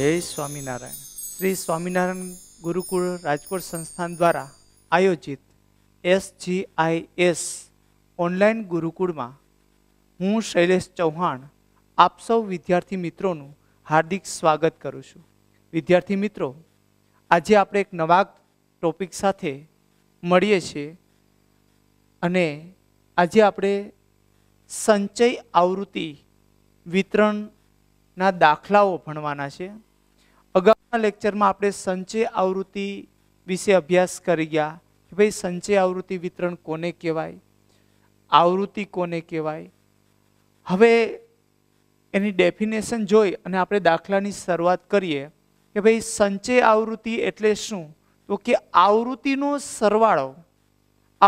જય સ્વામિનારાયણ શ્રી સ્વામિનારાયણ ગુરુકુળ રાજકોટ સંસ્થાન દ્વારા આયોજિત એસ એસ ઓનલાઈન ગુરુકુળમાં હું શૈલેષ ચૌહાણ આપ સૌ વિદ્યાર્થી મિત્રોનું હાર્દિક સ્વાગત કરું છું વિદ્યાર્થી મિત્રો આજે આપણે એક નવા ટોપિક સાથે મળીએ છીએ અને આજે આપણે સંચય આવૃત્તિ વિતરણના દાખલાઓ ભણવાના છે લેક્ચરમાં આપણે સંચય આવૃત્તિ વિશે અભ્યાસ કરી ગયા કે ભાઈ સંચય આવૃત્તિ વિતરણ કોને કહેવાય આવૃત્તિ કોને કહેવાય હવે એની ડેફિનેશન જોઈ અને આપણે દાખલાની શરૂઆત કરીએ કે ભાઈ સંચય આવૃત્તિ એટલે શું તો કે આવૃત્તિનો સરવાળો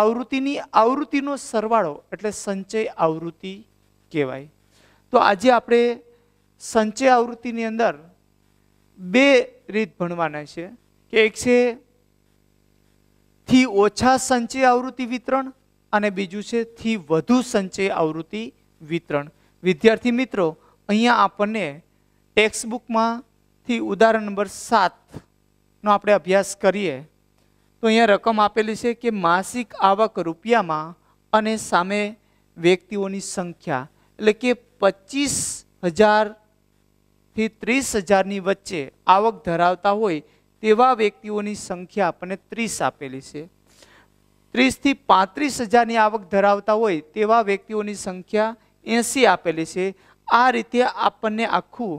આવૃત્તિની આવૃત્તિનો સરવાળો એટલે સંચય આવૃત્તિ કહેવાય તો આજે આપણે સંચય આવૃત્તિની અંદર બે રીત ભણવાના છે કે એક છે થી ઓછા સંચય આવૃત્તિ વિતરણ અને બીજું છે થી વધુ સંચય આવૃત્તિ વિતરણ વિદ્યાર્થી મિત્રો અહીંયા આપણને ટેક્સ્ટબુકમાંથી ઉદાહરણ નંબર સાતનો આપણે અભ્યાસ કરીએ તો અહીંયા રકમ આપેલી છે કે માસિક આવક રૂપિયામાં અને સામે વ્યક્તિઓની સંખ્યા એટલે કે પચીસ હજાર થી ત્રીસ હજારની વચ્ચે આવક ધરાવતા હોય તેવા વ્યક્તિઓની સંખ્યા આપણને ત્રીસ આપેલી છે ત્રીસથી પાંત્રીસ હજારની આવક ધરાવતા હોય તેવા વ્યક્તિઓની સંખ્યા એંસી આપેલી છે આ રીતે આપણને આખું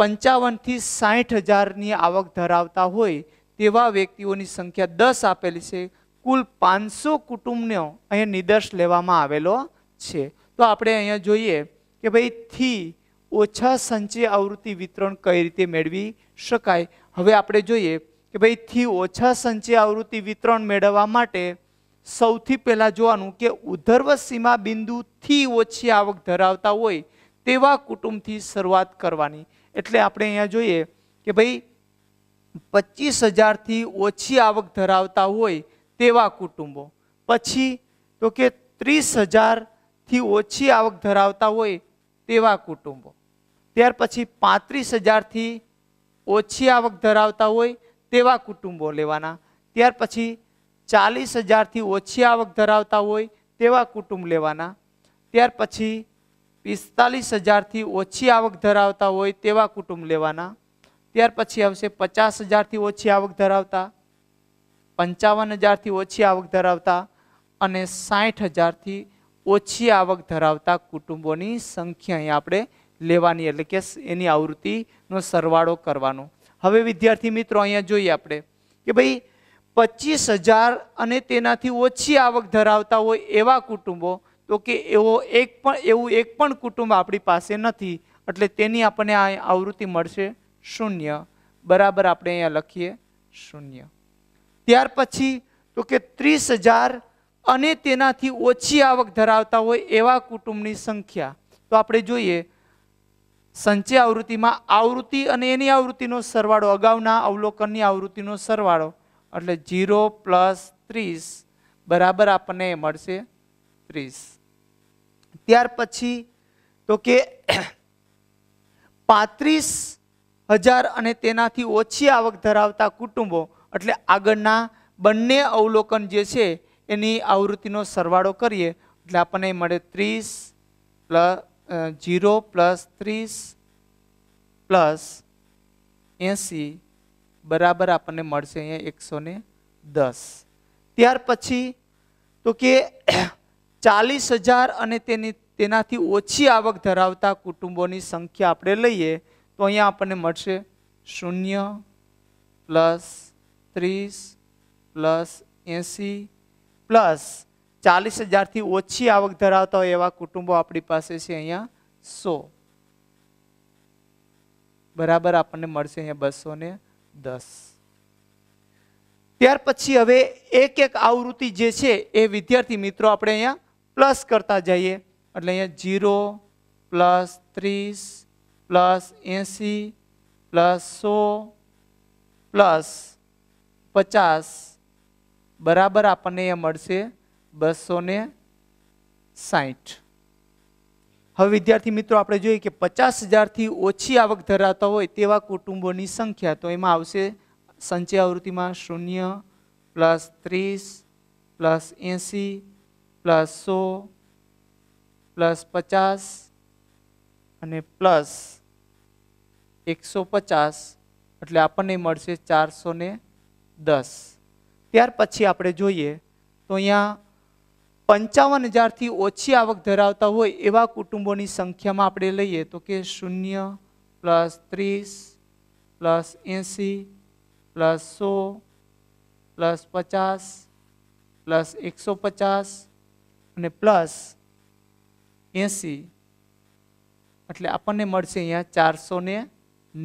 પંચાવનથી સાઠ હજારની આવક ધરાવતા હોય તેવા વ્યક્તિઓની સંખ્યા દસ આપેલી છે કુલ પાંચસો કુટુંબનો અહીંયા નિદર્શ લેવામાં આવેલો છે તો આપણે અહીંયા જોઈએ કે ભાઈ થી ઓછા સંચય આવૃત્તિ વિતરણ કઈ રીતે મેળવી શકાય હવે આપણે જોઈએ કે ભાઈ થી ઓછા સંચય આવૃત્તિ વિતરણ મેળવવા માટે સૌથી પહેલાં જોવાનું કે ઉધર્વ સીમા બિંદુથી ઓછી આવક ધરાવતા હોય તેવા કુટુંબથી શરૂઆત કરવાની એટલે આપણે અહીંયા જોઈએ કે ભાઈ પચીસ હજારથી ઓછી આવક ધરાવતા હોય તેવા કુટુંબો પછી તો કે ત્રીસ હજારથી ઓછી આવક ધરાવતા હોય તેવા કુટુંબો ત્યાર પછી પાંત્રીસ હજારથી ઓછી આવક ધરાવતા હોય તેવા કુટુંબો લેવાના ત્યાર પછી ચાલીસ હજારથી ઓછી આવક ધરાવતા હોય તેવા કુટુંબ લેવાના ત્યાર પછી પિસ્તાલીસ હજારથી ઓછી આવક ધરાવતા હોય તેવા કુટુંબ લેવાના ત્યાર પછી આવશે પચાસ હજારથી ઓછી આવક ધરાવતા પંચાવન હજારથી ઓછી આવક ધરાવતા અને સાઠ હજારથી ઓછી આવક ધરાવતા કુટુંબોની સંખ્યા અહીં આપણે લેવાની એટલે કે એની આવૃત્તિનો સરવાળો કરવાનો હવે વિદ્યાર્થી મિત્રો અહીંયા જોઈએ આપણે કે ભાઈ પચીસ હજાર અને તેનાથી ઓછી આવક ધરાવતા હોય એવા કુટુંબો તો કે એવો એક પણ એવું એક પણ કુટુંબ આપણી પાસે નથી એટલે તેની આપણને આ આવૃત્તિ મળશે શૂન્ય બરાબર આપણે અહીંયા લખીએ શૂન્ય ત્યાર પછી તો કે ત્રીસ હજાર અને તેનાથી ઓછી આવક ધરાવતા હોય એવા કુટુંબની સંખ્યા તો આપણે જોઈએ સંચય આવૃત્તિમાં આવૃત્તિ અને એની આવૃત્તિનો સરવાળો અગાઉના અવલોકનની આવૃત્તિનો સરવાળો એટલે જીરો પ્લસ ત્રીસ બરાબર આપણને મળશે ત્રીસ ત્યાર પછી તો કે પાંત્રીસ હજાર અને તેનાથી ઓછી આવક ધરાવતા કુટુંબો એટલે આગળના બંને અવલોકન જે છે એની આવૃત્તિનો સરવાળો કરીએ એટલે આપણને મળે ત્રીસ પ્લસ જીરો પ્લસ ત્રીસ પ્લસ એંસી બરાબર આપણને મળશે અહીંયા એકસો ને દસ ત્યાર પછી તો કે ચાલીસ હજાર અને તેની તેનાથી ઓછી આવક ધરાવતા કુટુંબોની સંખ્યા આપણે લઈએ તો અહીંયા આપણને મળશે શૂન્ય પ્લસ ત્રીસ પ્લસ એંસી પ્લસ ચાલીસ હજારથી ઓછી આવક ધરાવતા હોય એવા કુટુંબો આપણી પાસે છે અહીંયા સો બરાબર આપણને મળશે અહીંયા બસો ને દસ ત્યાર પછી હવે એક એક આવૃત્તિ જે છે એ વિદ્યાર્થી મિત્રો આપણે અહીંયા પ્લસ કરતા જઈએ એટલે અહીંયા જીરો પ્લસ ત્રીસ પ્લસ એંસી પ્લસ સો પ્લસ પચાસ બરાબર આપણને અહીંયા મળશે બસો ને સાહીઠ હવે વિદ્યાર્થી મિત્રો આપણે જોઈએ કે પચાસ હજારથી ઓછી આવક ધરાવતા હોય તેવા કુટુંબોની સંખ્યા તો એમાં આવશે સંચય આવૃત્તિમાં શૂન્ય પ્લસ ત્રીસ પ્લસ એંસી પ્લસ સો પ્લસ પચાસ અને પ્લસ એકસો પચાસ એટલે આપણને મળશે ચારસો દસ ત્યાર પછી આપણે જોઈએ તો અહીંયા પંચાવન હજારથી ઓછી આવક ધરાવતા હોય એવા કુટુંબોની સંખ્યામાં આપણે લઈએ તો કે શૂન્ય પ્લસ ત્રીસ પ્લસ એંસી પ્લસ સો પ્લસ પચાસ પ્લસ એકસો પચાસ અને પ્લસ એંસી એટલે આપણને મળશે અહીંયા ચારસો ને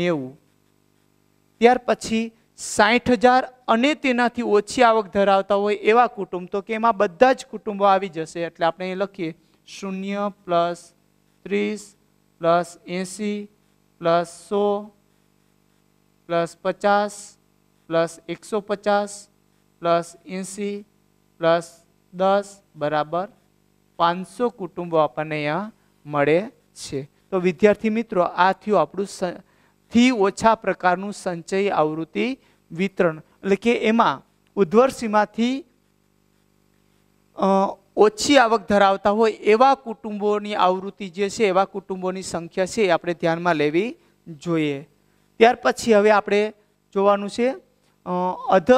નેવું ત્યાર પછી સાઠ હજાર અને તેનાથી ઓછી આવક ધરાવતા હોય એવા કુટુંબ તો કે એમાં બધા જ કુટુંબો આવી જશે એટલે આપણે એ લખીએ શૂન્ય પ્લસ ત્રીસ પ્લસ એંસી પ્લસ સો પ્લસ પચાસ પ્લસ એકસો પચાસ પ્લસ એંસી પ્લસ દસ બરાબર પાંચસો કુટુંબો આપણને અહીંયા મળે છે તો વિદ્યાર્થી મિત્રો આ થયું આપણું થી ઓછા પ્રકારનું સંચય આવૃત્તિ વિતરણ એટલે કે એમાં ઉદ્વર્ષીમાંથી ઓછી આવક ધરાવતા હોય એવા કુટુંબોની આવૃત્તિ જે છે એવા કુટુંબોની સંખ્યા છે એ આપણે ધ્યાનમાં લેવી જોઈએ ત્યાર પછી હવે આપણે જોવાનું છે અધ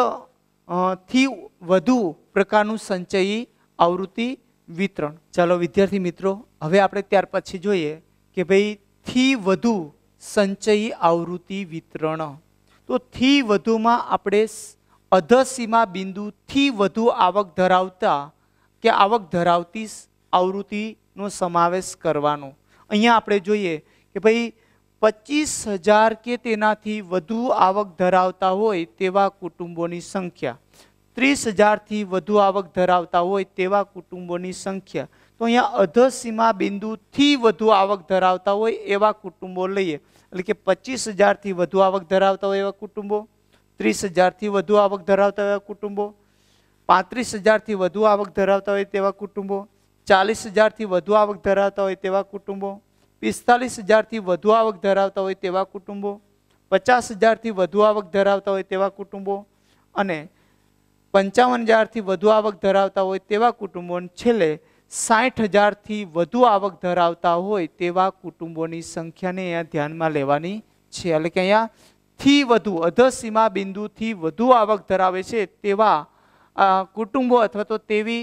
થી વધુ પ્રકારનું સંચયી આવૃત્તિ વિતરણ ચાલો વિદ્યાર્થી મિત્રો હવે આપણે ત્યાર પછી જોઈએ કે ભાઈ થી વધુ સંચયી આવૃત્તિ વિતરણ તો થી વધુમાં આપણે અધસીમા બિંદુથી વધુ આવક ધરાવતા કે આવક ધરાવતી આવૃત્તિનો સમાવેશ કરવાનો અહીંયા આપણે જોઈએ કે ભાઈ પચીસ હજાર કે તેનાથી વધુ આવક ધરાવતા હોય તેવા કુટુંબોની સંખ્યા ત્રીસ હજારથી વધુ આવક ધરાવતા હોય તેવા કુટુંબોની સંખ્યા તો અહીંયા અધસીમા બિંદુથી વધુ આવક ધરાવતા હોય એવા કુટુંબો લઈએ એટલે કે પચીસ હજારથી વધુ આવક ધરાવતા હોય એવા કુટુંબો ત્રીસ હજારથી વધુ આવક ધરાવતા હોય એવા કુટુંબો પાંત્રીસ હજારથી વધુ આવક ધરાવતા હોય તેવા કુટુંબો ચાલીસ હજારથી વધુ આવક ધરાવતા હોય તેવા કુટુંબો પિસ્તાલીસ હજારથી વધુ આવક ધરાવતા હોય તેવા કુટુંબો પચાસ હજારથી વધુ આવક ધરાવતા હોય તેવા કુટુંબો અને પંચાવન હજારથી વધુ આવક ધરાવતા હોય તેવા કુટુંબો છેલ્લે સાઠ હજારથી વધુ આવક ધરાવતા હોય તેવા કુટુંબોની સંખ્યાને અહીંયા ધ્યાનમાં લેવાની છે એટલે કે અહીંયા થી વધુ અધસીમા બિંદુથી વધુ આવક ધરાવે છે તેવા કુટુંબો અથવા તો તેવી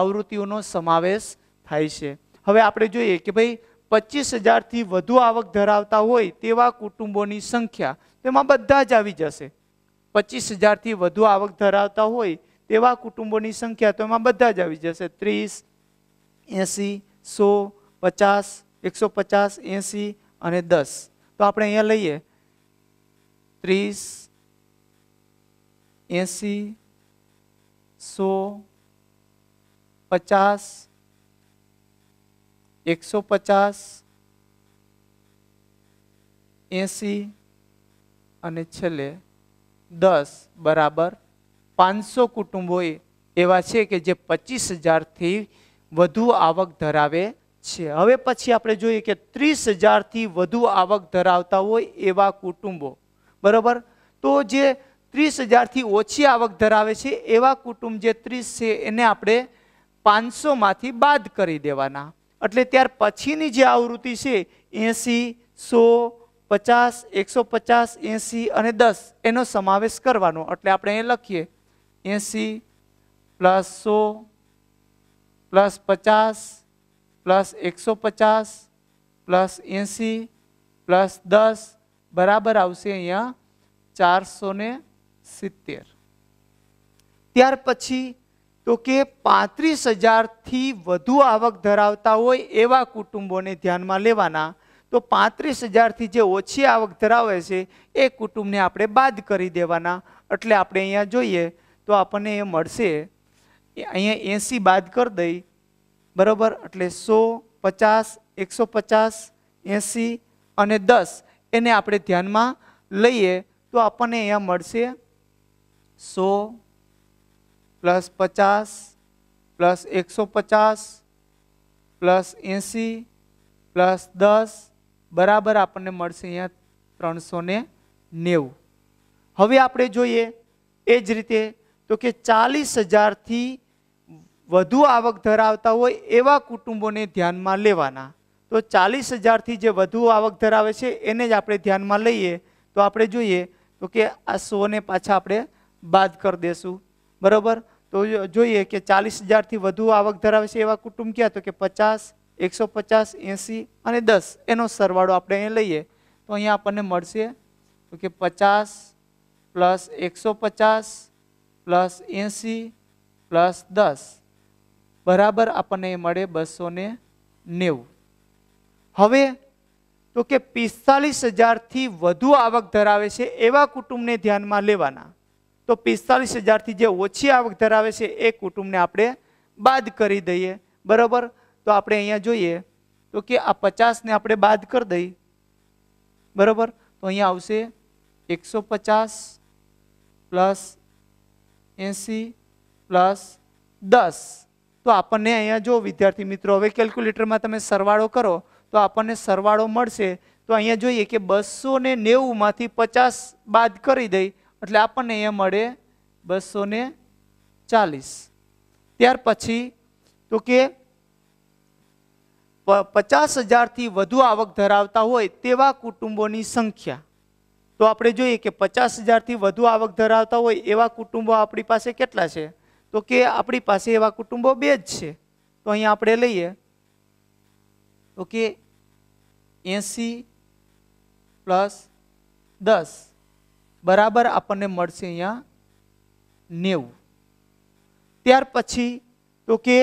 આવૃત્તિઓનો સમાવેશ થાય છે હવે આપણે જોઈએ કે ભાઈ પચીસ હજારથી વધુ આવક ધરાવતા હોય તેવા કુટુંબોની સંખ્યા તેમાં બધા જ આવી જશે પચીસ હજારથી વધુ આવક ધરાવતા હોય તેવા કુટુંબોની સંખ્યા તો એમાં બધા જ આવી જશે ત્રીસ એંસી સો પચાસ એકસો પચાસ એંસી અને દસ તો આપણે અહીંયા લઈએ ત્રીસ એંસી સો પચાસ એકસો પચાસ એંસી અને છેલ્લે દસ બરાબર પાંચસો કુટુંબો એવા છે કે જે પચીસ હજારથી વધુ આવક ધરાવે છે હવે પછી આપણે જોઈએ કે ત્રીસ હજારથી વધુ આવક ધરાવતા હોય એવા કુટુંબો બરાબર તો જે ત્રીસ હજારથી ઓછી આવક ધરાવે છે એવા કુટુંબ જે ત્રીસ છે એને આપણે પાંચસોમાંથી બાદ કરી દેવાના એટલે ત્યાર પછીની જે આવૃત્તિ છે એંસી સો પચાસ એકસો પચાસ એંસી અને દસ એનો સમાવેશ કરવાનો એટલે આપણે એ લખીએ એંસી પ્લસ સો પ્લસ પચાસ પ્લસ એકસો પચાસ પ્લસ એંસી પ્લસ દસ બરાબર આવશે અહીંયા ચારસો ને સિત્તેર ત્યાર પછી તો કે પાંત્રીસ હજારથી વધુ આવક ધરાવતા હોય એવા કુટુંબોને ધ્યાનમાં લેવાના તો પાંત્રીસ હજારથી જે ઓછી આવક ધરાવે છે એ કુટુંબને આપણે બાદ કરી દેવાના એટલે આપણે અહીંયા જોઈએ તો આપણને એ મળશે એ અહીંયા એંસી બાદ કરી દઈ બરાબર એટલે સો પચાસ એકસો પચાસ એંસી અને દસ એને આપણે ધ્યાનમાં લઈએ તો આપણને અહીંયા મળશે સો પ્લસ પચાસ પ્લસ એકસો પચાસ પ્લસ એંસી પ્લસ દસ બરાબર આપણને મળશે અહીંયા ત્રણસો ને નેવું હવે આપણે જોઈએ એ જ રીતે તો કે ચાલીસ હજારથી વધુ આવક ધરાવતા હોય એવા કુટુંબોને ધ્યાનમાં લેવાના તો ચાલીસ હજારથી જે વધુ આવક ધરાવે છે એને જ આપણે ધ્યાનમાં લઈએ તો આપણે જોઈએ તો કે આ સોને પાછા આપણે બાદ કરી દેશું બરાબર તો જોઈએ કે ચાલીસ હજારથી વધુ આવક ધરાવે છે એવા કુટુંબ ક્યાં તો કે પચાસ એકસો પચાસ એંસી અને દસ એનો સરવાળો આપણે અહીંયા લઈએ તો અહીંયા આપણને મળશે તો કે પચાસ પ્લસ એકસો પચાસ પ્લસ એંસી પ્લસ દસ બરાબર આપણને મળે બસો ને નેવું હવે તો કે પિસ્તાલીસ હજારથી વધુ આવક ધરાવે છે એવા કુટુંબને ધ્યાનમાં લેવાના તો પિસ્તાલીસ હજારથી જે ઓછી આવક ધરાવે છે એ કુટુંબને આપણે બાદ કરી દઈએ બરાબર તો આપણે અહીંયા જોઈએ તો કે આ પચાસને આપણે બાદ કરી દઈએ બરાબર તો અહીંયા આવશે એકસો પચાસ પ્લસ એંસી પ્લસ દસ તો આપણને અહીંયા જો વિદ્યાર્થી મિત્રો હવે કેલ્ક્યુલેટરમાં તમે સરવાળો કરો તો આપણને સરવાળો મળશે તો અહીંયા જોઈએ કે બસો ને નેવુંમાંથી પચાસ બાદ કરી દઈ એટલે આપણને અહીંયા મળે બસો ને ચાલીસ ત્યાર પછી તો કે પચાસ હજારથી વધુ આવક ધરાવતા હોય તેવા કુટુંબોની સંખ્યા તો આપણે જોઈએ કે પચાસ હજારથી વધુ આવક ધરાવતા હોય એવા કુટુંબો આપણી પાસે કેટલા છે તો કે આપણી પાસે એવા કુટુંબો બે જ છે તો અહીંયા આપણે લઈએ તો કે એંસી પ્લસ દસ બરાબર આપણને મળશે અહીંયા નેવું ત્યાર પછી તો કે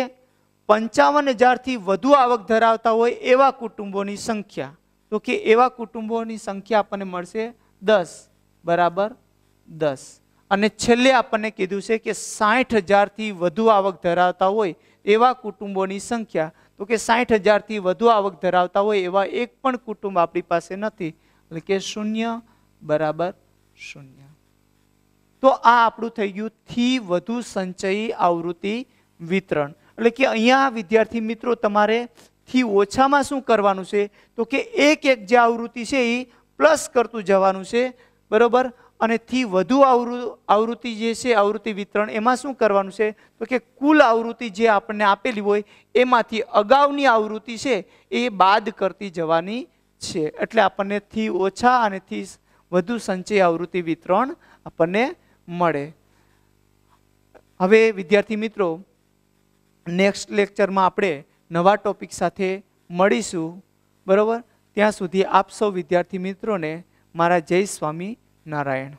પંચાવન હજારથી વધુ આવક ધરાવતા હોય એવા કુટુંબોની સંખ્યા તો કે એવા કુટુંબોની સંખ્યા આપણને મળશે દસ બરાબર દસ અને છેલ્લે આપણને કીધું છે કે સાઠ હજારથી વધુ આવક ધરાવતા હોય એવા કુટુંબોની સંખ્યા તો કે સાઠ હજારથી વધુ આવક ધરાવતા હોય એવા એક પણ કુટુંબ આપણી પાસે નથી એટલે કે શૂન્ય બરાબર શૂન્ય તો આ આપણું થઈ ગયું થી વધુ સંચયી આવૃત્તિ વિતરણ એટલે કે અહીંયા વિદ્યાર્થી મિત્રો તમારે થી ઓછામાં શું કરવાનું છે તો કે એક એક જે આવૃત્તિ છે એ પ્લસ કરતું જવાનું છે બરાબર અને થી વધુ આવૃ આવૃત્તિ જે છે આવૃત્તિ વિતરણ એમાં શું કરવાનું છે તો કે કુલ આવૃત્તિ જે આપણને આપેલી હોય એમાંથી અગાઉની આવૃત્તિ છે એ બાદ કરતી જવાની છે એટલે આપણને થી ઓછા અને થી વધુ સંચય આવૃત્તિ વિતરણ આપણને મળે હવે વિદ્યાર્થી મિત્રો નેક્સ્ટ લેક્ચરમાં આપણે નવા ટોપિક સાથે મળીશું બરાબર ત્યાં સુધી આપ સૌ વિદ્યાર્થી મિત્રોને મારા જય સ્વામી નારાયણ